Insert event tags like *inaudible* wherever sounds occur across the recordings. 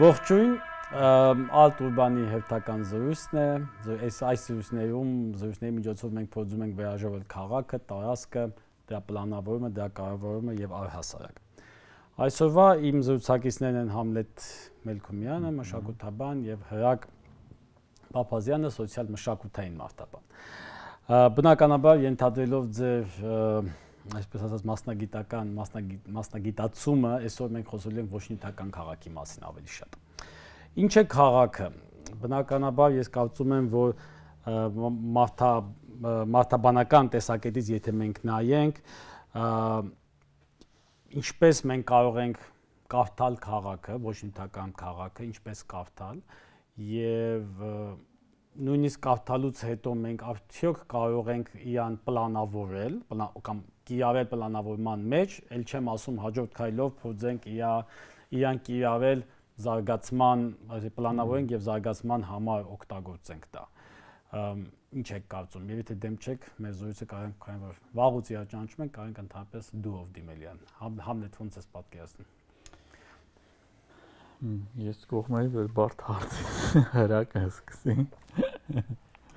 Ողջույն, Ալտուրբանի հերթական զրույցն է։ Այս այս զրույցներում զրույցների միջոցով մենք փորձում ենք վերաժավել քաղաքը, տարածքը, դրա պլանավորումը, դրա կառավարումը եւ առհասարակ։ Այսօրվա իմ զրուցակիցներն են Համլետ Մելքումյանը, մշակութաբան եւ Հրակ Պապազյանը, սոցիալ մշակութային մարտաբան։ Բնականաբար ընդհանրելով ձեր և, և, և, և, և, և, և, և, և այսպես ասած մասնագիտական մասնագիտ մասնագիտացումը այսօր մենք խոսել ենք ոչնյութական քաղաքի մասին ավելի շատ։ Ինչ է քաղաքը։ Բնականաբար ես կարծում եմ, որ մարդա մարդաբանական տեսակետից եթե մենք նայենք, ինչպես մենք կարող ենք կարդալ քաղաքը, ոչնյութական քաղաքը, ինչպես կարդալ եւ և նույնիսկ կարդալուց հետո մենք արդյոք կարող ենք իրան պլանավորել, պլան, կամ կիրառել պլանավորման մեջ, ել չեմ ասում հաջորդ քայլով փորձենք իրա իրան կիրառել զարգացման, այսինքն պլանավորենք եւ զարգացման համար օգտագործենք դա։ Ինչ եք կարծում։ Եվ եթե դեմ չեք, մեր զրույցը կարող ենք քան որ վաղուց իրա ճանաչում ենք, կարող ենք ընդհանրապես դուով դիմել իրան։ Համլետ ոնց էս պատկերացնում։ Ես կողմայի վեր բարդ հարցի *laughs* հրակ եմ սկսի։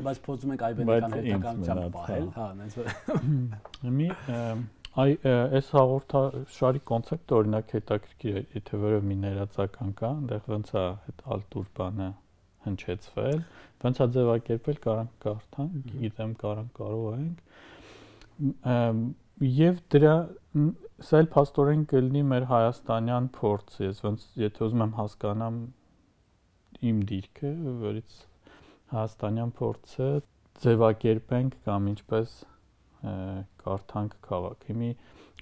Բայց փորձում ենք այբենական հետականությամբ հա։ պահել, հա, այնպես որ մի այ այս հաղորդաշարի կոնցեպտը օրինակ հետաքրքիր է, եթե որևէ մի ներածական կա, այնտեղ ոնց է այդ ալտուր բանը հնչեցվել, ոնց է ձևակերպել կարանք կարդան, գիտեմ կարանք կարող ենք եւ դրա սա էլ փաստորեն կլինի մեր հայաստանյան փորձը, ես ոնց եթե ուզում եմ հասկանամ իմ դիրքը, որից հայաստանյան փորձը ձևակերպենք կամ ինչպես կարդանք քաղաքը։ Մի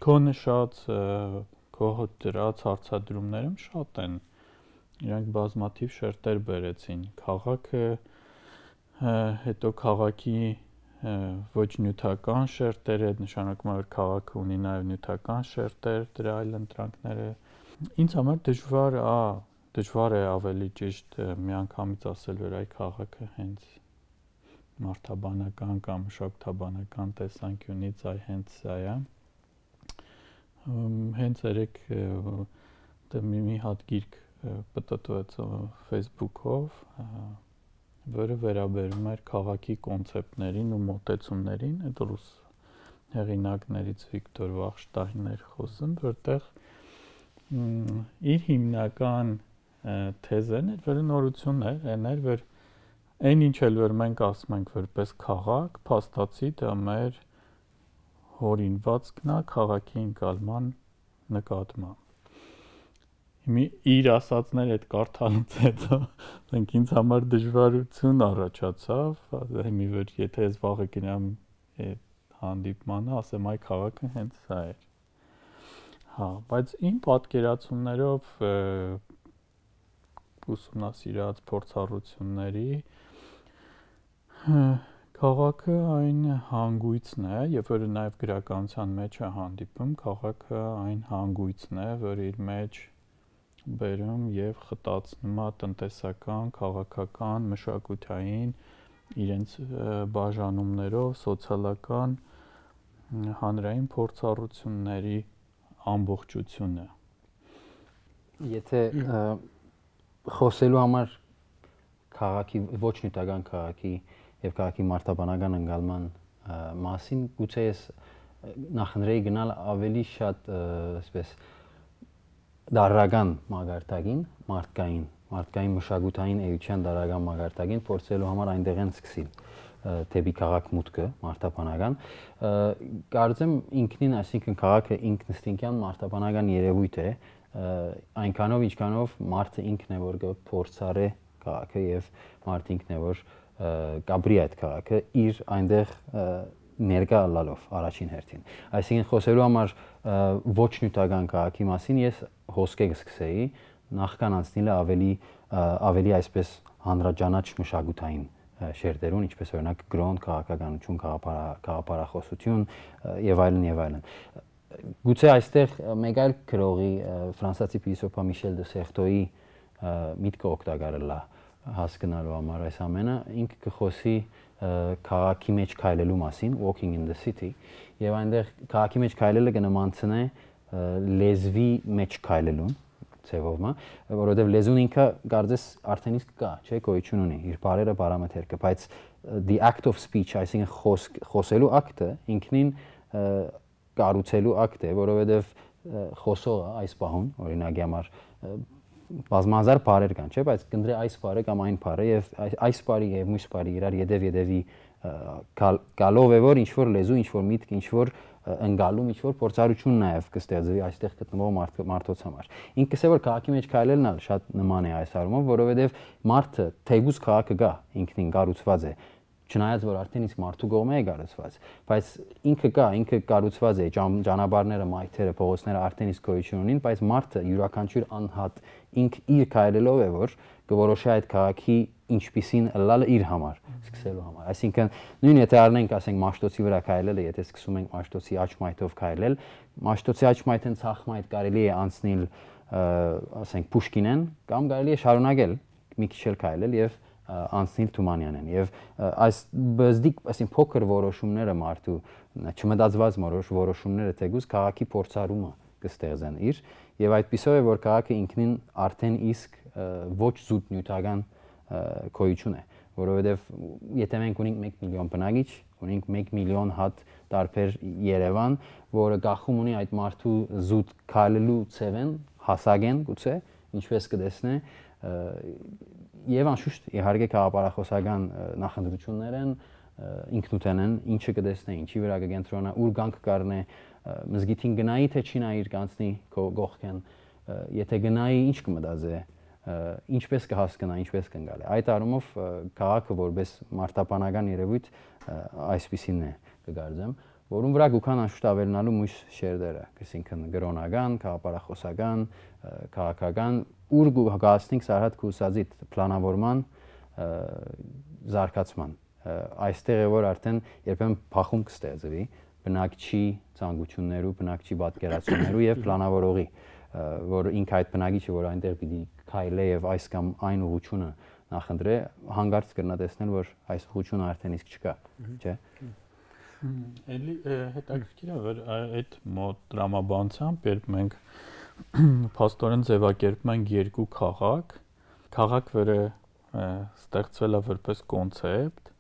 քո նշած քո դրած հարցադրումներում շատ են իրանք բազմաթիվ շերտեր բերեցին քաղաքը հետո քաղաքի ոչ նյութական շերտեր, այդ նշանակում է որ քաղաքը ունի նաև նյութական շերտեր, դրա այլ ընտրանքները։ Ինձ համար դժվար է, դժվար է ավելի ճիշտ միանգամից ասել, որ այ քաղաքը հենց մարդաբանական կամ շոկտաբանական տեսանկյունից այ հենց սա է։ Հենց երեք մի հատ գիրք պատտվեց Facebook-ով, որը վերաբերում էր քաղաքի կոնցեպտներին ու մոտեցումներին, այդ ռուս հեղինակներից Վիկտոր Վախշտայներ խոսում, որտեղ իր հիմնական թեզեն էր, որը նորություն էր, այն էր, որ այն ինչ էլ որ մենք ասում ենք որպես քաղաք, փաստացի դա մեր հորինվածքն է քաղաքի ընկալման նկատմամբ մի իր ասածներ այդ կարդալուց հետո ասենք ինձ համար դժվարություն առաջացավ, հիմի որ եթե ես վաղը գնամ այդ հանդիպմանը, ասեմ այ քաղաքը հենց սա էր։ Հա, բայց իմ պատկերացումներով ուսումնասիրած փորձառությունների Քաղաքը այն հանգույցն է, եւ որը նաեւ գրականության մեջ է հանդիպում, քաղաքը այն հանգույցն է, որ իր մեջ բերում եւ խտացնումա տնտեսական, քաղաքական, մշակութային իրենց բաժանումներով սոցիալական հանրային փորձառությունների ամբողջությունը։ Եթե խոսելու համար քաղաքի ոչ նյութական քաղաքի եւ քաղաքի մարտաբանական ընկալման մասին գուցե ես նախնդրեի գնալ ավելի շատ, այսպես, դարրական մագարտակին, մարդկային, մարդկային մշակութային էության դարրական մագարտակին փորձելու համար այնտեղ են սկսել դեպի քաղաք մուտքը մարտաբանական կարծեմ ինքնին այսինքն քաղաքը ինքնստինքյան մարտաբանական երևույթ է այնքանով ինչքանով մարտը ինքն է որ փորձարե քաղաքը եւ մարտ ինքն է որ կաբրի այդ քաղաքը իր այնտեղ ներկա լալով առաջին հերթին այսինքն խոսելու համար ոչ նյութական քաղաքի մասին ես հոսքեր սկսեի, նախքան անցնելը ավելի ավելի այսպես հանրաճանաչ մշակութային շերտերուն, ինչպես օրինակ գրոն, քաղաքականություն, քաղաքապարախոսություն եւ այլն եւ այլն։ Գուցե այստեղ մեկ այլ գրողի ֆրանսիացի փիլիսոփա Միշել դե Սերտոյի միտքը օգտակար է լա հասկանալու համար այս ամենը ինքը կխոսի քաղաքի մեջ քայլելու մասին, walking in the city, եւ այնտեղ քաղաքի մեջ քայլելը կնմանցնե լեզվի մեջ քայլելուն ձևով, հա, որովհետեւ լեզուն ինքը կարծես արդեն իսկ կա, չէ՞, գոյություն ունի իր բարերը պարամետրը, բայց the act of speech, այսինքն խոսք խոսելու ակտը ինքնին կառուցելու ակտ է, որովհետեւ խոսողը այս պահուն, օրինակ, համար բազմազար բարեր կան, չէ՞, բայց կնդրե այս բարը կամ այն բարը եւ այս բարի եւ մյուս բարի իրար յետեւ յետեւի գալով է որ ինչ որ լեզու, ինչ որ միտք, ինչ որ ընկալում, ինչ որ փորձառություն նաեւ կստեղծվի այստեղ գտնվող մարդոց համար։ Ինքս է որ քաղաքի մեջ քայլելն ալ շատ նման է այս առումով, որովհետեւ մարդը թեյբուս քաղաքը գա, ինքնին կառուցված է չնայած որ արդեն իսկ մարդու գողմե է կառուցված, բայց ինքը կա, ինքը կառուցված է ճանապարհները, մայթերը, փողոցները արդեն իսկ գոյություն ունին, բայց մարդը յուրաքանչյուր անհատ ինք իր քայլելով է որ կորոշի այդ քաղաքի ինչպիսին լալը իր համար սկսելու համար։ Այսինքն նույն եթե առնենք, ասենք մաշտոցի վրա քայլելը, եթե սկսում ենք մաշտոցի աչմայթով քայլել, մաշտոցի աչմայթեն ցախմայթ կարելի է անցնել, ասենք Պուշկինեն կամ կարելի է շարունակել մի քիչ էլ քայլել եւ անցնել Թումանյանեն եւ այս բզդիկ, ասենք փոքր որոշումները մարդու չմտածված որոշ որոշումները թեգուս քաղաքի փորձարումը կստեղծեն իր եւ այդտիսով է որ քաղաքը ինքնին արդեն իսկ ոչ զուտ նյութական գոյություն է որովհետեւ եթե մենք ունենք 1 միլիոն բնակիչ ունենք 1 միլիոն հատ տարբեր Երևան որը գախում ունի այդ մարդու զուտ քայլելու ցևեն հասագեն գուցե ինչպես կտեսնե եւ անշուշտ իհարկե քաղաքապարախոսական նախընտրություններ են ինքնութեն են ինչը կտեսնե ինչի վրա կգենտրոնա ուր գանք կառնե կա մզգիթին գնայի թե չնայի իր կանցնի քո գողքեն եթե գնայի ինչ կմտածե ինչպես կհասկանա ինչպես կընկալի այդ առումով քաղաքը որպես մարտապանական երևույթ այսպեսին է կգարձեմ որում վրա գուքան անշուշտ ավելնալու մույս շերդերը այսինքն գրոնական քաղաքապարախոսական քաղաքական ուր գուհացնենք սարհատ քուսածի պլանավորման զարգացման այստեղ է որ արդեն երբեմն փախում կստեղծվի բնակչի ցանկություններու, բնակչի պատկերացումներու եւ պլանավորողի, որ ինքը այդ բնակիչը, որ այնտեղ պիտի քայլե եւ այս կամ այն ուղությունը նախընտրե, հանգարց կրնա տեսնել, որ այս ուղությունը արդեն իսկ չկա, չէ՞։ Էլի հետաքրքիր է, որ այդ մոտ դրամաբանությամբ, երբ մենք *clears throat* փաստորեն ձևակերպում ենք երկու քաղաք, քաղաք, որը ստեղծվել է որպես կոնցեպտ,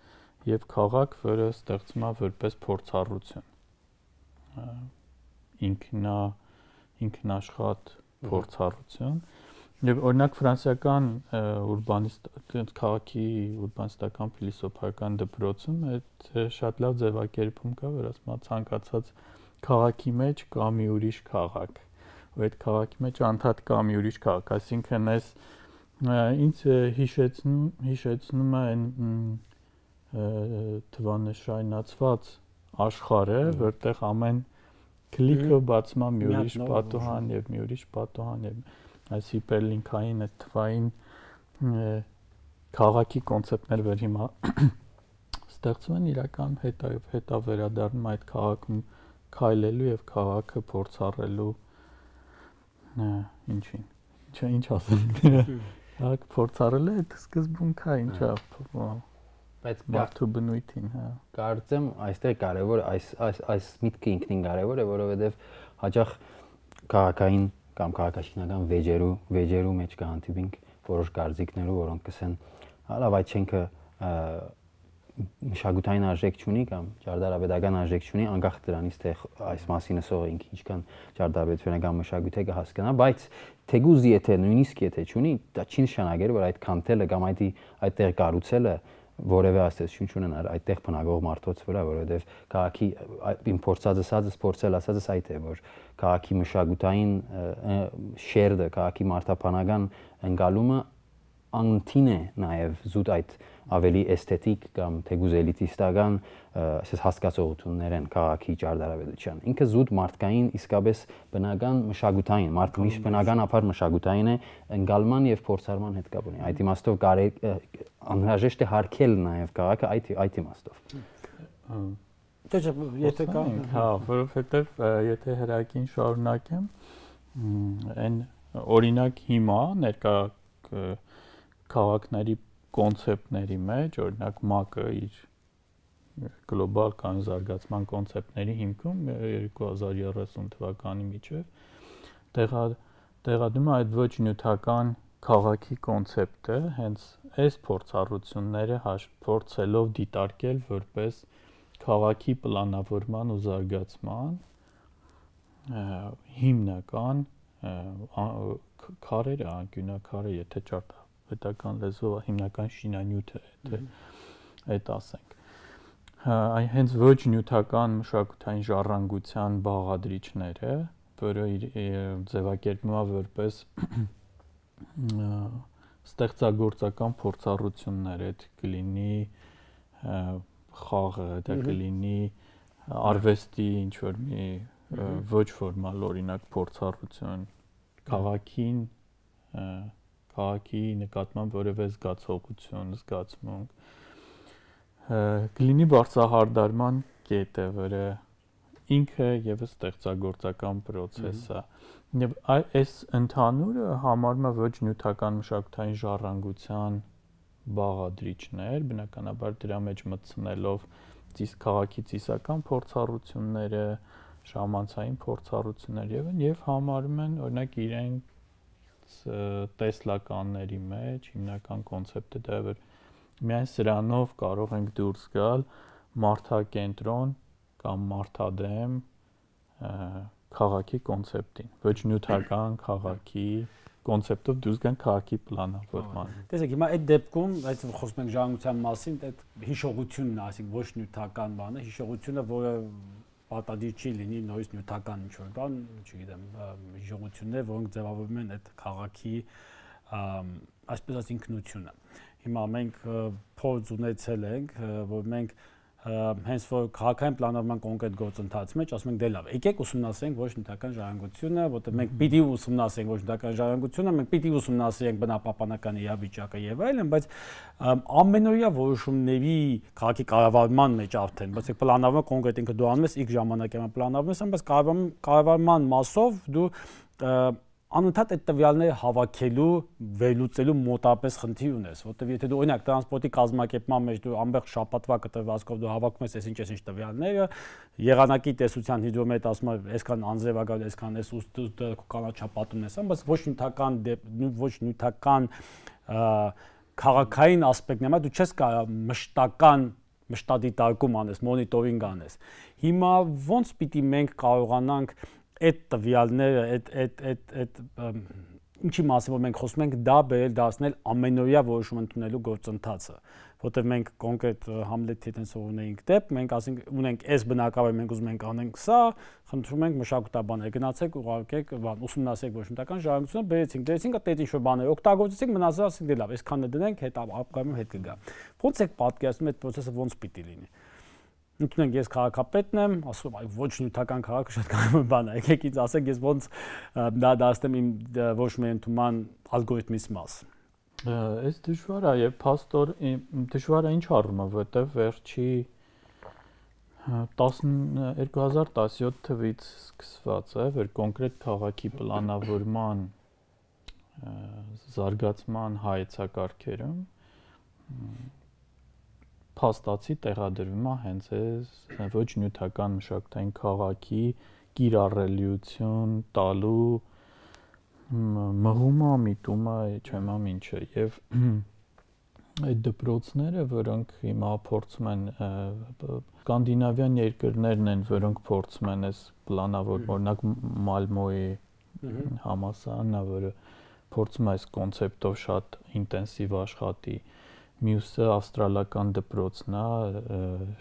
եւ քաղաք, որը ստեղծվում է որպես փորձառություն ինքնա ինքնաշխատ փորձառություն եւ օրինակ ֆրանսիական ուրբանիստ քաղաքի ուրբանիստական փիլիսոփայական դպրոցում այդ շատ լավ ձևակերպում կա որ ասма ցանկացած քաղաքի մեջ կա մի ուրիշ քաղաք ու այդ քաղաքի մեջ անդադ կա մի ուրիշ քաղաք այսինքն ես ինձ հիշեցնում հիշեցնում է այն թվանշայնացված աշխարհ է, որտեղ ամեն քլիկը բացում է մի ուրիշ պատուհան եւ մի ուրիշ պատուհան եւ այս հիպերլինքային այդ թվային քաղաքի կոնցեպտներ վեր հիմա *clears throat* ստեղծում են իրական հետայով հետա վերադառնում այդ քաղաքում քայլելու եւ քաղաքը փորձառելու ինչին ինչ ինչ ասեմ քաղաք փորձառել է այդ սկզբունքա ինչա բայց մարդու բնույթին, հա։ Կարծեմ այստեղ կարևոր այս այս այս միտքը ինքնին կարևոր է, որովհետև հաճախ քաղաքային կամ քաղաքաշինական վեճերու վեճերու մեջ կհանդիպենք որոշ կարծիքներով, որոնք կսեն, հələ «Հա, վայ չենքը մշակութային արժեք չունի կամ ճարտարապետական արժեք չունի, անկախ դրանից թե այս մասին ասողը ինքը ինչքան ճարտարապետությունը կամ մշակույթը կհասկանա, բայց թեգուզ եթե նույնիսկ եթե չունի, դա չի նշանակել, որ այդ քանթելը կամ այդ այդտեղ կառուցելը այդ որևէ ազդեցություն չունենար այդտեղ բնակող մարդոց վրա, որովհետև քաղաքի իմ փորձածս ասածս փորձել ասածս այդ է, որ քաղաքի մշակութային շերդը, քաղաքի մարտապանական ընկալումը անթին է նաև զուտ այդ ավելի էսթետիկ կամ թեգուզ էլիտիստական, ասես հասկացողություններ են քաղաքի ճարտարապետության։ Ինքը զուտ մարդկային իսկապես բնական մշակութային, մարդու միշտ բնական ապար մշակութային է ընկալման եւ փորձարման հետ կապ ունի։ Այդ իմաստով կարելի անհրաժեշտ է հարկել նաև քաղաքը այդ այդ իմաստով։ Դե եթե կան, հա, որովհետեւ եթե հրակին շարունակեմ, այն օրինակ հիմա ներկա քաղաքների կոնցեպտների մեջ, օրինակ ՄԱԿ-ը իր գլոբալ կայուն զարգացման կոնցեպտների հիմքում 2030 թվականի միջև տեղա տեղադրում է այդ ոչ նյութական քաղաքի կոնցեպտը, հենց այս փորձառությունները փորձելով դիտարկել որպես քաղաքի պլանավորման ու զարգացման հիմնական քարերը, անկյունակարը, եթե ճարտ պետական լեզվով հիմնական շինանյութը է, թե այդ ասենք։ հա, Այ հենց ոչ նյութական մշակութային ժառանգության բաղադրիչները, որը իր ձևակերպումա որպես ստեղծագործական փորձառություններ այդ կլինի խաղը, դա կլինի արվեստի ինչ որ մի ոչ ֆորմալ օրինակ փորձառություն, քաղաքին քաղաքի նկատմամբ որևէ զգացողություն, զգացմունք կլինի բարձահարդարման կետը, որը ինքը եւս ստեղծագործական process է։ Եվ այս ընդհանուրը համարվում է ոչ նյութական մշակութային ժառանգության բաղադրիչներ, բնականաբար դրա մեջ մտցնելով ցիս քաղաքի ցիսական փորձառությունները, ժամանցային փորձառություններ եւ են եւ համարում են օրինակ իրենք այս տեսլականների մեջ հիմնական կոնցեպտը դա էր միայն սրանով կարող ենք դուրս գալ մարդակենտրոն կամ մարդադեմ քաղաքի կոնցեպտին ոչ նյութական քաղաքի կոնցեպտով դուրս գան քաղաքի պլանավորման։ Տեսեք, հիմա այդ դեպքում, այդ խոսում ենք ժառանգության մասին, այդ հիշողությունն է, ասենք ոչ նյութական բանը, հիշողությունը, որը պատադիր չի լինի նույնիսկ նյութական ինչ որ բան, չգիտեմ, ժողություններ, որոնք ձևավորվում են այդ քաղաքի այսպես ասած ինքնությունը։ Հիմա մենք փորձ ունեցել ենք, որ մենք հենց որ քաղաքային պլանավորման կոնկրետ գործընթացի մեջ ասում ենք դե լավ, եկեք ուսումնասիրենք ոչնչական ժառանգությունը, որտեղ մենք պիտի ուսումնասիրենք ոչնչական ժառանգությունը, մենք պիտի ուսումնասիրենք բնապահպանական իրավիճակը եւ այլն, բայց ամենօրյա որոշումների քաղաքի կառավարման մեջ արդեն, բայց եկ պլանավորումը կոնկրետ ինքը դու անում ես, իք ժամանակի մեջ պլանավորում ես, բայց կառավարման մասով դու անընդհատ այդ տվյալները հավաքելու, վերլուծելու մոտապես խնդիր ունես, որովհետև եթե դու օրինակ տրանսպորտի կազմակերպման մեջ դու ամբողջ շաբաթվա կտրվածքով դու հավաքում ես այսինչ այսինչ տվյալները, եղանակի տեսության հիդրոմետ ասում է, այսքան անձրևակալ, այսքան էս ուստու կանաչապատում ես, բայց ոչ նյութական ոչ նյութական քաղաքային ասպեկտն է, դու չես կարող մշտական մշտադիտարկում անես, մոնիտորինգ անես։ Հիմա ո՞նց պիտի մենք կարողանանք այդ տվյալները, այդ այդ այդ այդ ինչի մասին որ մենք խոսում ենք, դա բերել դասնել ամենօրյա որոշում ընդունելու գործընթացը, որտեղ մենք կոնկրետ Համլեթի դեն սովորնեինք դեպ, մենք ասենք ունենք այս բնակավայր, մենք ուզում ենք անենք սա, խնդրում ենք մշակութաբաներ գնացեք, ուղարկեք, բան ուսումնասիրեք ոչմտական ժառանգությունը, բերեցինք, դերեցինք այդ ինչ որ բաներ օգտագործեցինք, մնացածը ասենք դե լավ, այսքանը դնենք, հետ ապրկայում հետ կգա։ Ոնց է պատկերացնում այդ process-ը ոնց պիտի լինի ընդունենք ես քաղաքապետն եմ, ասում այ ոչ նյութական քաղաքը շատ կարևոր բան է, եկեք ինձ ասեք ես ոնց դա դաստեմ իմ ոչ մի ընդման ալգորիթմից մաս։ Այս դժվար է եւ փաստոր դժվար է ինչ առումով, որտեվ վերջի 2017 թվից սկսված է, որ կոնկրետ քաղաքի պլանավորման զարգացման հայեցակարգերում փաստացի տեղադրվում է հենց այս ոչ նյութական մշակութային քաղաքի կիրառելիություն տալու մղումը, միտումը, չեմ ամ ինչը եւ *clears throat* այդ դպրոցները, որոնք հիմա փորձում են սկանդինավյան երկրներն են, որոնք փորձում են այս պլանավոր, օրինակ Մալմոյի համասարանն է, որը փորձում է այս կոնցեպտով շատ ինտենսիվ աշխատի։ Ա մյուսը ավստրալական դպրոցն է,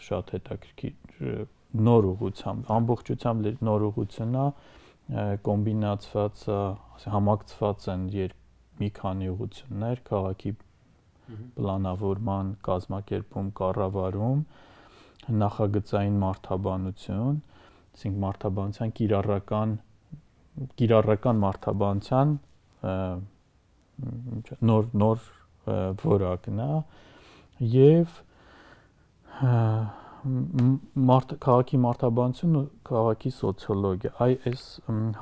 շատ հետաքրքիր նոր ուղությամբ, ամբողջությամբ նոր ուղությունն է, կոմբինացված, համակցված են երկ մի քանի ուղություններ քաղաքի պլանավորման, կազմակերպում, կառավարում, նախագծային մարտաբանություն, այսինքն մարտաբանության կիրառական կիրառական մարտաբանության նոր նոր որակն է եւ մարդ քաղաքի մարտաբանությունն ու քաղաքի սոցիոլոգիա այ այս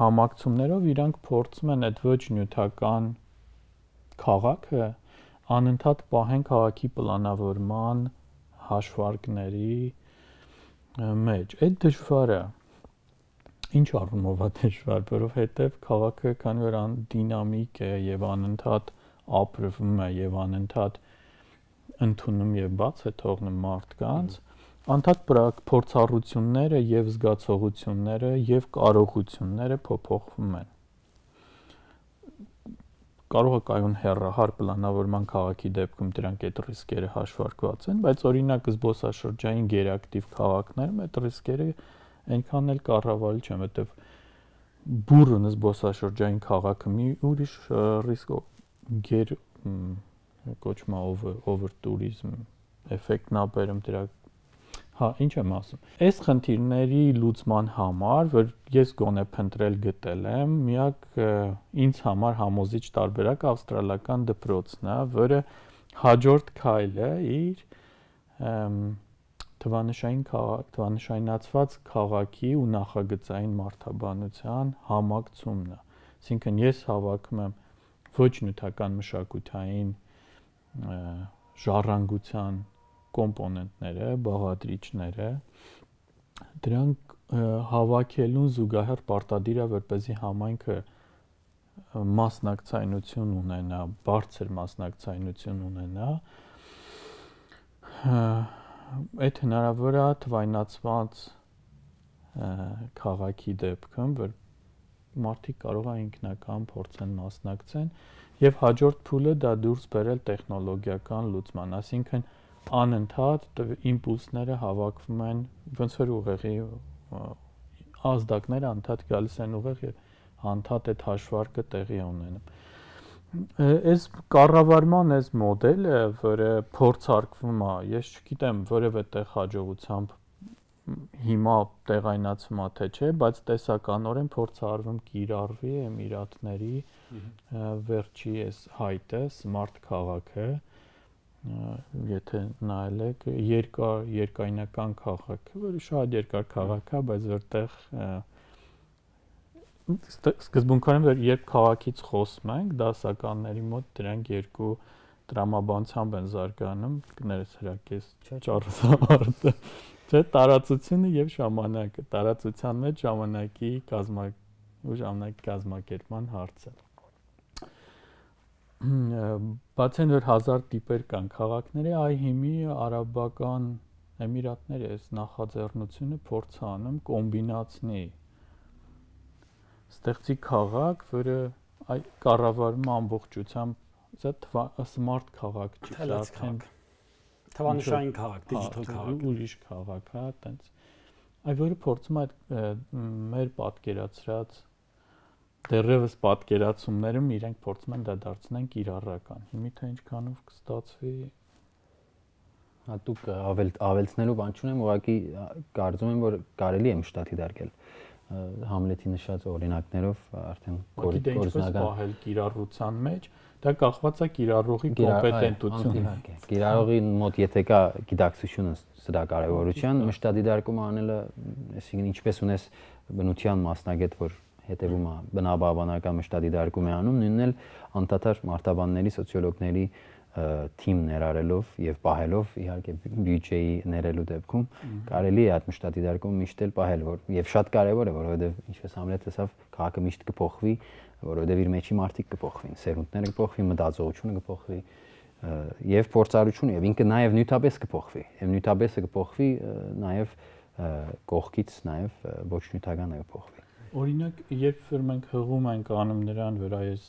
համակցումներով իրանք փորձում են այդ ոչ նյութական քաղաքը անընդհատ պահեն քաղաքի պլանավորման հաշվարկների մեջ այդ դժվարը ինչ առումով է դժվար որովհետեւ քաղաքը քանի որ դինամիկ է եւ անընդհատ ապրվում է եւ անընդհատ ընդունում եւ բաց է թողնում մարդկանց անդադ փորձառությունները եւ զգացողությունները եւ կարողությունները փոփոխվում են կարող է կայուն հերրահար պլանավորման քաղաքի դեպքում դրանք այդ ռիսկերը հաշվարկված են, բայց օրինակ զբոսաշրջային գերակտիվ քաղաքներում այդ ռիսկերը այնքան էլ կառավարել չեմ, որտեվ բուրըն զբոսաշրջային քաղաքը մի ուրիշ ռիսկով գեր կոչմա over tourism էֆեկտն ապերում դրա հա ինչ եմ ասում այս խնդիրների լուծման համար որ ես գոնե փնտրել գտել եմ միակ ինձ համար համոզիչ տարբերակ ավստրալական դպրոցն է որը հաջորդ քայլը իր թվանշային քաղաք, թվանշայնացված քաղաքի ու նախագծային մարտաբանության համակցումն է։ Այսինքն ես հավաքում եմ ոչ նյութական մշակութային ժառանգության կոմպոնենտները, բաղադրիչները դրանք հավաքելուն զուգահեռ պարտադիր է որպեսզի համայնքը մասնակցայնություն ունենա, բարձր մասնակցայնություն ունենա։ Այդ հնարավոր է թվայնացված քաղաքի դեպքում, որ մարդիկ կարող է ինքնական փորձեն մասնակցեն եւ հաջորդ փուլը դա դուրս բերել տեխնոլոգիական լուծման, այսինքն անընդհատ իմպուլսները հավաքվում են ոնց որ ուղեղի ազդակները անդադ գալիս են ուղեղ եւ անդադ այդ հաշվարկը տեղի ունենում այս կառավարման այս մոդելը, որը փորձարկվում է, ես չգիտեմ, որևէ տեղ հաջողությամբ հիմա տեղայնացումա թե չէ, բայց տեսականորեն փորձ արվում կիրառվի Էմիրատների վերջի այս հայտը, smart քաղաքը, եթե նայել եք, երկար երկայնական քաղաք, որը շատ երկար քաղաք է, բայց որտեղ սկզբունքորեն որ երբ քաղաքից խոսում ենք, դասականների մոտ դրանք երկու տրամաբանությամբ են զարգանում, կներես հրակես չարզարտը Չէ, տարածությունը եւ ժամանակը, տարածության մեջ ժամանակի կազմա ու ժամանակի կազմակերպման հարցը։ Բացեն որ 1000 տիպեր կան քաղաքների, այ հիմի արաբական Էմիրատները այս նախաձեռնությունը փորձ անում կոմբինացնի ստեղծի քաղաք, որը այ կառավարում ամբողջությամբ սա սմարտ քաղաք չի, դա արդեն Թվանշային քաղաք, դիջիթալ քաղաք, ուրիշ քաղաք, հա, տենց։ Այդ որը փորձում այդ մեր պատկերացրած դեռևս պատկերացումներում իրենք փորձում են դա դարձնել կիրառական։ Հիմա ինչքանով կստացվի հատուկ ավել ավելցնելու բան չունեմ, ուղղակի կարծում եմ, որ կարելի է մշտաթի դարգել Համլետի նշած օրինակներով արդեն դե կորզնական պահել կիրառության մեջ, որ Դա կախված է կիրառողի կոմպետենտությունից։ Կիրառողի մոտ եթե կա գիտակցությունը սրա կարևորության, մշտադիդարկում անելը, այսինքն ինչպես ունես բնության մասնագետ, որ հետևում է բնաբավանական մշտադիդարկում է անում, նույնն էլ անդադար մարտաբանների, սոցիոլոգների թիմ ներառելով եւ պահելով իհարկե բյուջեի ներելու դեպքում կարելի է այդ մշտադիդարկումը միշտ էլ պահել, որ եւ շատ կարեւոր է, որովհետեւ ինչպես Համլետ ասավ, քաղաքը միշտ կփոխվի, որովհետև իր մեջի մարդիկ կփոխվին, սերունդները կփոխվի, մտածողությունը կփոխվի եւ փորձառությունը եւ ինքը նաեւ նյութապես կփոխվի։ Եվ նյութաբեսը կփոխվի նաեւ կողքից նաեւ ոչ նյութականը կփոխվի։ Օրինակ, երբ մենք հղում ենք անում նրան, որ այս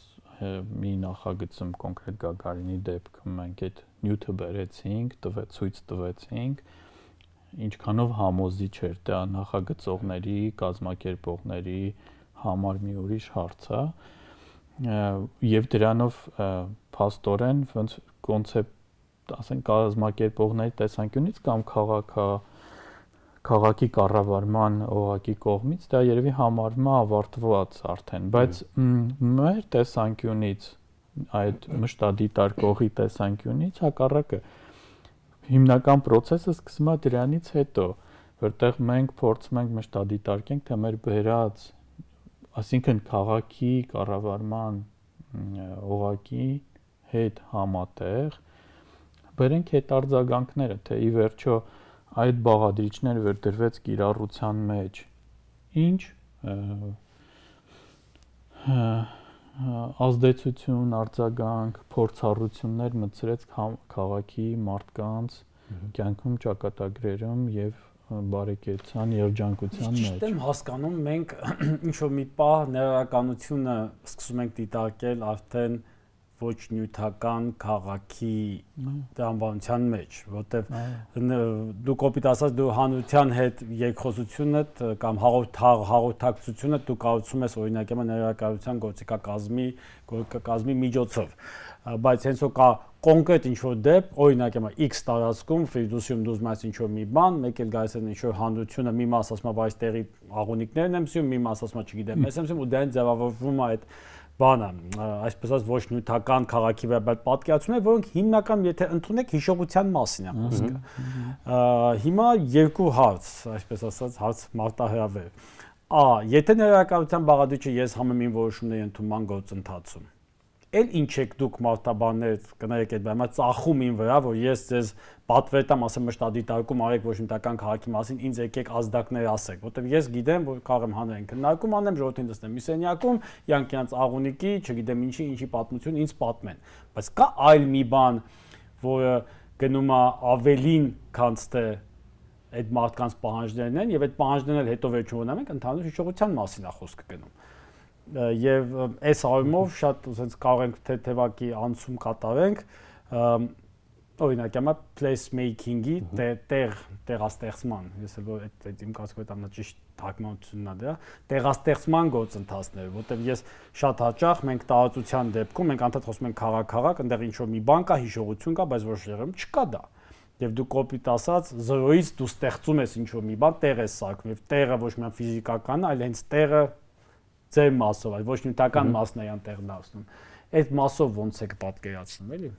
մի նախագծում կոնկրետ Գագարինի դեպքում մենք այդ նյութը բերեցինք, տվեց ցույց տվեցինք, ինչքանով համոզիչ էր դա նախագծողների, կազմակերպողների, համար մի ուրիշ հարց է եւ դրանով փաստորեն ոնց կոնցեպտ ասենք կազմակերպողների տեսանկյունից կամ քաղաքը քաղաքի կառավարման օղակի կողմից դա երևի համարվում է ավարտված արդեն, բայց մեր տեսանկյունից այդ մշտադիտարկողի տեսանկյունից հակառակը հիմնական process-ը սկսվում է դրանից հետո, որտեղ մենք փորձում ենք մշտադիտարկենք թե մեր բերած Այսինքն քաղաքի կառավարման օղակի հետ համատեղ բերենք հետ արձագանքները, թե ի վերջո այդ բաղադրիչները վերդրվեց կիրառության մեջ։ Ինչ ազդեցություն, արձագանք, փորձառություններ մցրեց քաղաքի մարդկանց կյանքում, ճակատագրերում եւ բարեկեցության, երջանկության մեջ։ Ճիշտ եմ հասկանում, մենք *clears throat* ինչ որ մի պահ ներականությունը սկսում ենք դիտարկել արդեն ոչ նյութական քաղաքի դամբանության մեջ, որտեվ դու կոպիտ ասած դու հանրության հետ երկխոսությունդ կամ հաղորդակ հաղորդակցությունը դու կառուցում ես օրինակ եմա ներակայության գործիքակազմի գործիքակազմի միջոցով բայց հենց որ կա կոնկրետ ինչ որ դեպք, օրինակ եմ X տարածքում ֆիրդուսիում դուզ մաս ինչ որ մի բան, մեկ էլ գալիս է ինչ որ հանդությունը, մի մաս ասում է բայց տեղի աղունիկներն եմ սյում, մի մաս ասում է չգիտեմ, ես եմ սյում ու դեն ձևավորվում է այդ բանը, այսպես ասած ոչ նյութական քաղաքի վրա, բայց պատկերացումներ, որոնք հիմնական եթե ընդունեք հիշողության մասին է խոսքը։ Հիմա երկու հարց, այսպես ասած, հարց մարտահրավեր։ Ա, եթե ներակայության բաղադրիչը ես համեմին որոշումների ընդունման գործընթացում Էլ ինչ եք դուք մարտաբաններ կներեք այդ բանը ծախում ին վրա, որ ես ձեզ պատվետամ, ասեմ մշտադիտարկում արեք ոչ մտական քաղաքի մասին, ինձ եկեք ազդակներ ասեք, որովհետև ես գիտեմ, որ կարող եմ հանրային քննարկում անեմ, ժողովրդին դստեմ մի սենյակում, իրանք իրանց աղունիկի, չգիտեմ ինչի, ինչի պատմություն ինձ պատմեն։ Բայց կա այլ մի բան, որը գնում է ավելին, քան թե այդ մարդկանց պահանջներն են եւ այդ պահանջներն էլ հետո վերջում ունենք, ընդհանուր հիշողության մասին է խոսքը գնում եւ այս առումով շատ ասենց կարող ենք թե թեվակի անցում կատարենք օրինակ յամա place making-ի տեղ տեղաստեղծման ես էլ որ այդ իմ կարծիքով այդ ամենաճիշտ թարգմանությունն է դա տեղաստեղծման գործընթացները որտեվ ես շատ հաճախ մենք տարածության դեպքում մենք անդադ խոսում ենք քաղաք-քաղաք այնտեղ ինչ որ մի բան կա հիշողություն կա բայց ոչ երևում չկա դա Եվ դու կոպիտ ասած զրոյից դու ստեղծում ես ինչ որ մի բան, տեղ ես սարքում, եւ տեղը ոչ միայն ֆիզիկական, այլ հենց տեղը ձեր մասով, այլ ոչ նյութական մասն է այնտեղ դասնում։ Այդ մասով ո՞նց եք պատկերացնում, էլի։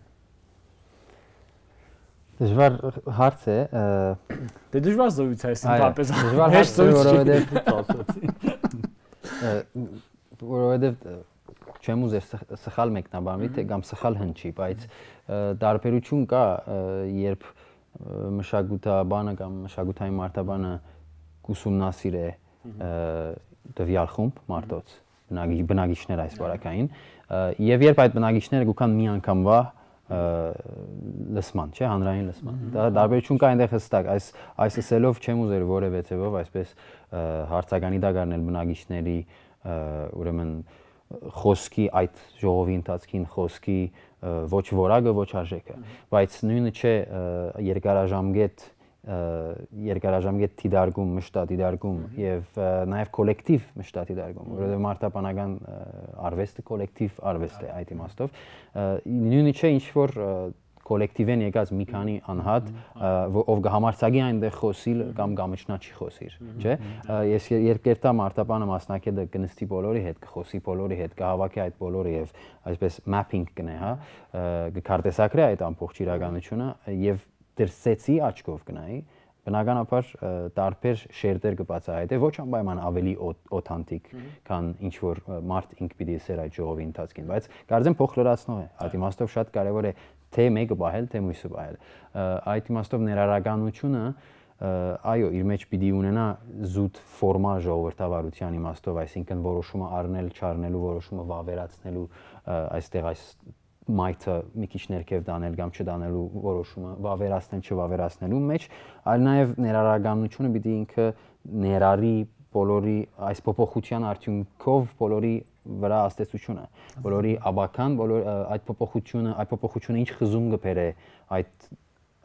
Դժվար հարց է։ Դե դժվար զրույց է, ընդհանրապես։ Դժվար հարց է, որովհետև *laughs* որովհետև չեմ ուզեր սխալ մեկնաբանվի, թե կամ սխալ հնչի, բայց տարբերություն կա, երբ մշակութաբանը կամ մշակութային մարտաբանը ուսումնասիր է տվյալ խումբ մարդոց բնագի բնագիչներ այս բարակային եւ երբ այդ բնագիչները գուքան մի անգամվա լսման, չէ, հանրային լսման։ Դա տարբերություն կա այնտեղ հստակ, այս այս ասելով չեմ ուզեր որևէ ցեվով այսպես հարցականի դա գարնել բնագիչների ուրեմն խոսքի այդ ժողովի ընթացքին խոսքի ոչ որակը, ոչ արժեքը, բայց նույնը չէ երկարաժամկետ երկարաժամկետ դիդարգում, մշտատ դիդարգում եւ նաեւ կոլեկտիվ մշտատ դիդարգում, որովհետեւ մարտապանական արվեստը կոլեկտիվ արվեստ է այդ իմաստով։ Նույնի չէ ինչ որ կոլեկտիվեն եկած մի քանի անհատ ով համարցակի այնտեղ խոսիլ կամ գամիչնա չի խոսիր, չէ՞։ Ես երբ կերտա մարտապանը մասնակետը կնստի բոլորի հետ, կխոսի բոլորի հետ, կհավաքի այդ բոլորը եւ այսպես mapping կնե, հա, կքարտեսակրի այդ ամբողջ իրականությունը եւ դեր սեցի աչքով կնայի, բնականաբար տարբեր շերտեր կբացահայտի, ոչ անպայման ավելի օթանտիկ, քան ինչ որ մարդ ինք պիտի սեր այդ ժողովի ընթացքին, բայց կարծեմ փող լրացնող է։ Այդ իմաստով շատ կարևոր է թե մեկը բահել, թե մյուսը բահել։ Այդ իմաստով ներառականությունը այո, իր մեջ պիտի ունենա զուտ ֆորմալ ժողովրդավարության իմաստով, այսինքն որոշումը առնել, չառնելու, որոշումը վավերացնելու այստեղ այս մայթը մի քիչ ներքև դանել կամ չդանելու որոշումը, վավերացնել չվավերացնելու մեջ, այլ նաև ներառականությունը պիտի ինքը ներարի բոլորի այս փոփոխության արդյունքով բոլորի վրա աստեցությունը, բոլորի աբական, բոլոր այդ փոփոխությունը, այդ փոփոխությունը ինչ խզում կբերե այդ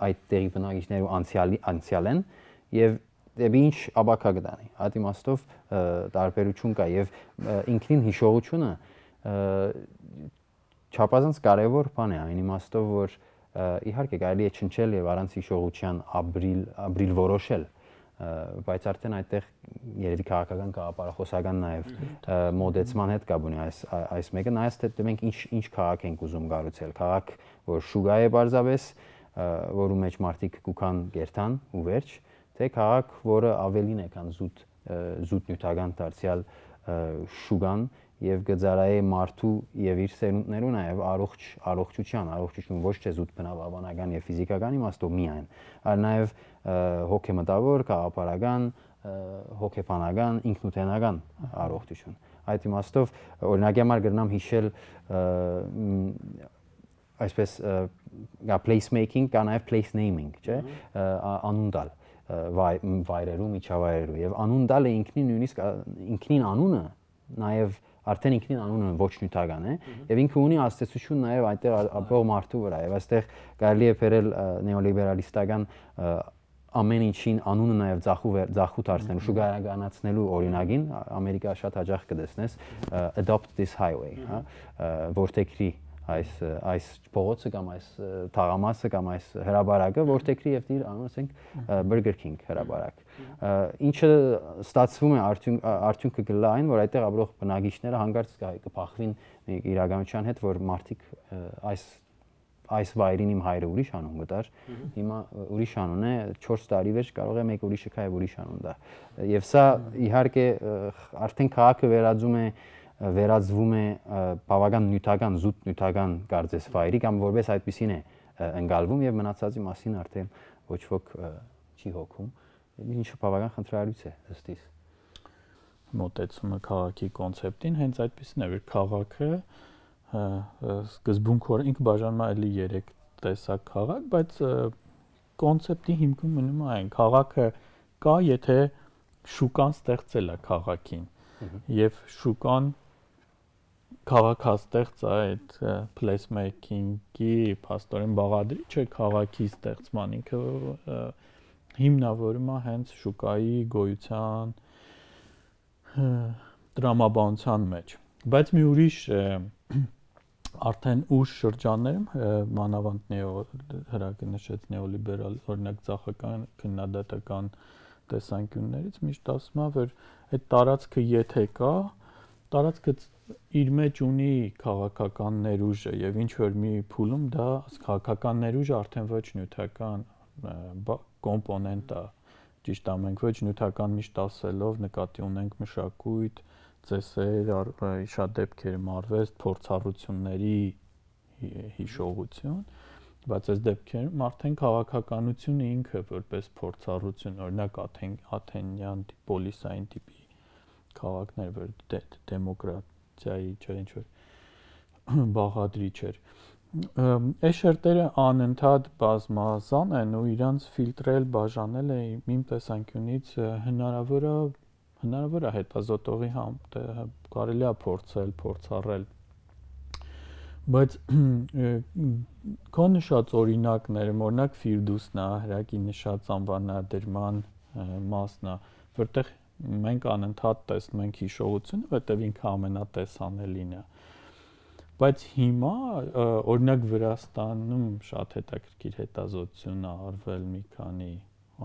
այդ տեղի բնակիչներու անցյալի անցյալեն եւ դեպի ինչ աբակա կդանի։ Այդ իմաստով տարբերություն կա եւ ինքնին հիշողությունը չափազանց կարևոր բան է այն իմաստով, որ իհարկե կարելի է չնչել եւ առանց հիշողության ապրիլ ապրիլ որոշել բայց արդեն այդտեղ երևի քաղաքական կապարախոսական նաև մոդեցման հետ կապ ունի այս այս մեկը նայած թե դե մենք ինչ ինչ քաղաք ենք ուզում գառուցել քաղաք որ շուգա է բարձավես որու մեջ մարդիկ կուքան գերտան ու վերջ թե քաղաք որը ավելին է քան զուտ զուտ նյութական դարձյալ շուգան եւ գծարայի մարդու եւ իր սերունդներու նաեւ առողջ առողջության, առողջություն ոչ թե զուտ բնաբանական եւ ֆիզիկական իմաստով միայն, այլ նաեւ հոգեմտավոր, կաղապարական, հոգեբանական, ինքնութենական առողջություն։ Այդ իմաստով օրինակի համար գրնամ հիշել այսպես գա place making կա նաև place naming, չէ՞, անուն տալ վայրերու, միջավայրերու եւ անուն տալը ինքնին նույնիսկ ինքնին անունը նաև արդեն ինքնին անունը ոչ նյութական է եւ ինքը ունի ազդեցություն նաեւ այնտեղ ապրող մարդու վրա եւ այստեղ կարելի է ֆերել նեոլիբերալիստական ամեն ինչին անունը նաև ծախու ծախուտ արցնելու, շուգարականացնելու օրինագին Ամերիկա շատ հաջող կտեսնես adopt this highway, հա, որտեքրի այս այս փողոցը կամ այս թաղամասը կամ այս հրաբարակը որտեքրի եւ դիր անունս ենք Burger King հրաբարակ ինչը ստացվում է արդյունք արդյունքը գլա այն, որ այդտեղ ապրող բնակիչները հանգարց կփախվին իրականության հետ, որ մարդիկ այս այս վայրին իմ հայրը ուրիշ անուն գտար, հիմա ուրիշ անուն է, 4 տարի վերջ կարող է մեկ ուրիշը քայ ուրիշ անուն դա։ Եվ սա իհարկե արդեն քաղաքը վերածում է վերածվում է բավական նյութական, զուտ նյութական կարծես վայրի կամ որպես այդպեսին է ընկալվում եւ մնացածի մասին արդեն ոչ ոք չի հոգում։ Ա ինչը բավական խնդրալուց է ըստ իս մոտեցումը քաղաքի կոնցեպտին հենց այդպեսին է, որ քաղաքը սկզբունքորեն ինքը բաժանում է էլի 3 տեսակ քաղաք, բայց կոնցեպտի հիմքում մնում է այն քաղաքը կա, եթե շուկան ստեղծել է քաղաքին։ Եվ շուկան քաղաքաստեղծ է այդ placemaking-ի, աստորեն բաղադրիչը քաղաքի ստեղծման ինքը և, և, և, և, և, և, և, և, և, հիմնավորում է հենց շուկայի գոյության դրամաբանության մեջ բայց մի ուրիշ արդեն ուշ շրջաններում մանավանդ նեո հրագնշեց նեոլիբերալ օրինակ ցախական քննադատական տեսանկյուններից միշտ ասում է որ այդ տարածքը եթե կա տարածքը իր մեջ ունի քաղաքական ներուժը եւ ինչ որ մի փուլում դա քաղաքական ներուժը արդեն ոչ նյութական կոմպոնենտ է ճիշտ ամենք ոչ նյութական միշտ ասելով նկատի ունենք մշակույթ, ծեսեր, շատ դեպքերում արվեստ, փորձառությունների հիշողություն, բայց այս դեպքերում արդեն քաղաքականությունը ինքը որպես փորձառություն, օրինակ Աթենյան պոլիսային տիպի քաղաքներ, որ դե, դեմոկրատիայի չէ ինչ որ բաղադրիչ էր, դե, դե, դե, դե, դե, դե, դե, դե, այս շերտերը անընդհատ բազմազան են ու իրանց ֆիլտրել, բաժանել է իմ տեսանկյունից հնարավոր է հնարավոր է հետազոտողի համ կարելի է փորձել, փորձառել բայց քո նշած օրինակները, օրինակ Ֆիրդուսն է, հրակի նշած անվանադրման մասն է, որտեղ մենք անընդհատ տեսնում ենք հիշողությունը, որտեղ ինքը ամենատեսանելին է։ ամենա բայց հիմա օրինակ Վրաստանում շատ հետաքրքիր հետազոտություն ա արվել մի քանի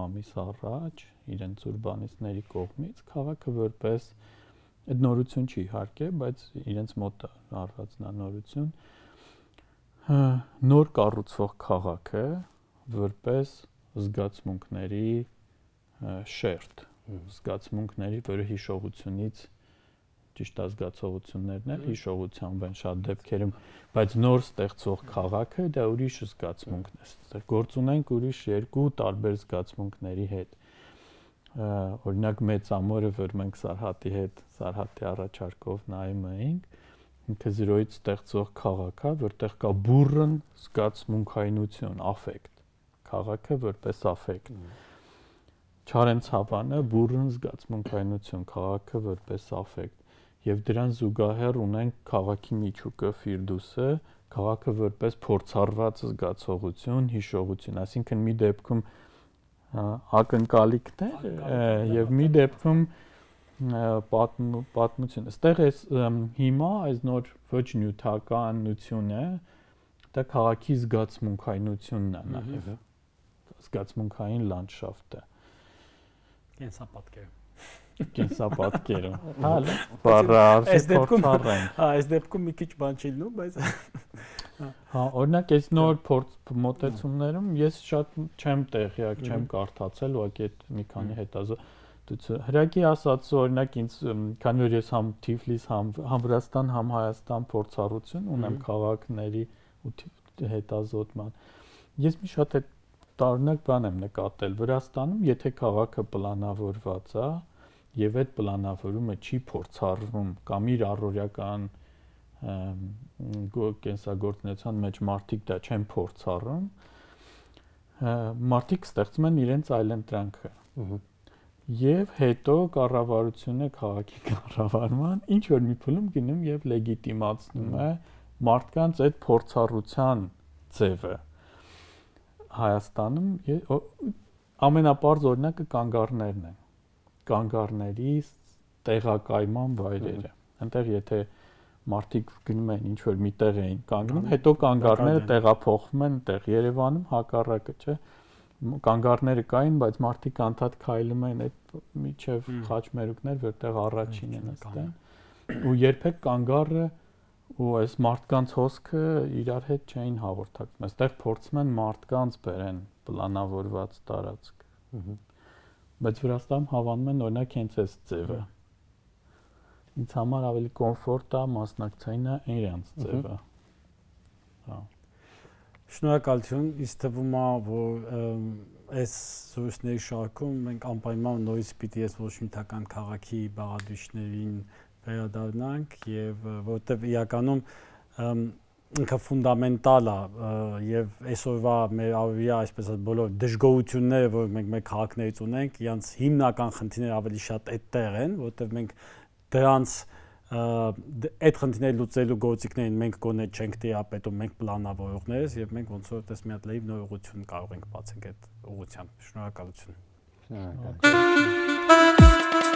ամիս առաջ իրենց ուրբանիստների կողմից քաղաքը որպես այդ նորություն չի իհարկե, բայց իրենց մոտ առանձնանորություն նոր կառուցվող քաղաք է որպես զգացմունքների շերտ, զգացմունքների, որը հիշողությունից ճիշտ ազգացողություններն են հիշողությամբ են շատ դեպքերում, բայց նոր ստեղծող քաղաքը դա ուրիշ զգացմունքն է։ Գործ ունենք ուրիշ երկու տարբեր զգացմունքների հետ։ Օրինակ մեծ ամորը, որ մենք Սարհատի հետ, Սարհատի առաջարկով նայում էինք, ինքը զրոյից ստեղծող քաղաքա, որտեղ կա բուրըն զգացմունքայնություն, աֆեկտ։ Քաղաքը որպես աֆեկտ։ mm -hmm. Չարենց հավանը բուրըն զգացմունքայնություն, քաղաքը որպես աֆեկտ եւ դրան զուգահեռ ունենք քաղաքի միջուկը ֆիրդուսը, քաղաքը որպես փորձառված զգացողություն, հիշողություն, այսինքն մի դեպքում ակնկալիքներ եւ մի դեպքում պատմ, պատմություն։ Այստեղ էս հիմա այս նոր ոչ նյութականությունը դա քաղաքի զգացմունքայինությունն է նաեւ։ Զգացմունքային լանդշաֆտը։ Կենսապատկերը կենսապատկերում։ Հա, բառը այս դեպքում բառենք։ Հա, այս դեպքում մի քիչ բան չի լինում, բայց հա, օրինակ այս նոր փորձ մոտեցումներում ես շատ չեմ տեղյակ, չեմ կարդացել, ուղղակի այդ մի քանի հետազոտություն։ Հրակի ասած, օրինակ ինձ քանի որ ես համ Թիֆլիս, համ Վրաստան, համ Հայաստան փորձառություն ունեմ քաղաքների ու հետազոտման։ Ես մի շատ այդ տարօրինակ բան եմ նկատել Վրաստանում, եթե քաղաքը պլանավորված է, եւ այդ պլանավորումը չի փորձառվում կամ իր առօրյական կենսագործնության մեջ մարդիկ դա չեն փորձառում մարդիկ ստեղծում են իրենց այլընտրանքը եւ հետո կառավարությունը քաղաքի *laughs* կառավարման ինչ որ մի փուլում գնում եւ լեգիտիմացնում է մարդկանց այդ փորձառության ձևը Հայաստանում ամենապարզ օրինակը կանգառներն են կանգառների տեղակայման վայրերը։ Այնտեղ եթե մարդիկ գնում են ինչ որ միտեղ էին կանգնում, հետո կանգառները տեղափոխվում են տեղ Երևանում հակառակը, չէ՞։ Կանգառները կային, բայց մարդիկ անդադ քայլում են այդ միջև խաչմերուկներ, որտեղ առաջին են ասել։ հա։ Ու երբեք կանգառը ու այս մարդկանց հոսքը իրար հետ չէին հաղորդակցում։ Այստեղ փորձում են մարդկանց բերեն պլանավորված տարածք։ Ահա բայց Վրաստանում հավանում են օրինակ հենց այս ձևը։ Ինձ համար ավելի կոմֆորտ է մասնակցային իրենց ձևը։ Հա։ Շնորհակալություն, ինձ թվում է, որ այս զույգների շարքում մենք անպայման նորից պիտի այս ոչնյութական քաղաքի բաղադրիչներին վերադառնանք եւ որտեվ իրականում ինքը ֆունդամենտալ է եւ այսօրվա մեր ավիա այսպես ասած բոլոր դժգոհությունները, որ մենք մեր քաղաքներից ունենք, իրանց հիմնական խնդիրները ավելի շատ այդտեղ են, որովհետեւ մենք դրանց այդ խնդիրները լուծելու գործիքներին մենք գոնե չենք դիապետում, մենք պլանավորողներս եւ մենք ոնց որ դες մի հատ լավ նոր ուղություն կարող ենք բացենք այդ ուղությամբ։ Շնորհակալություն։ Շնորհակալություն։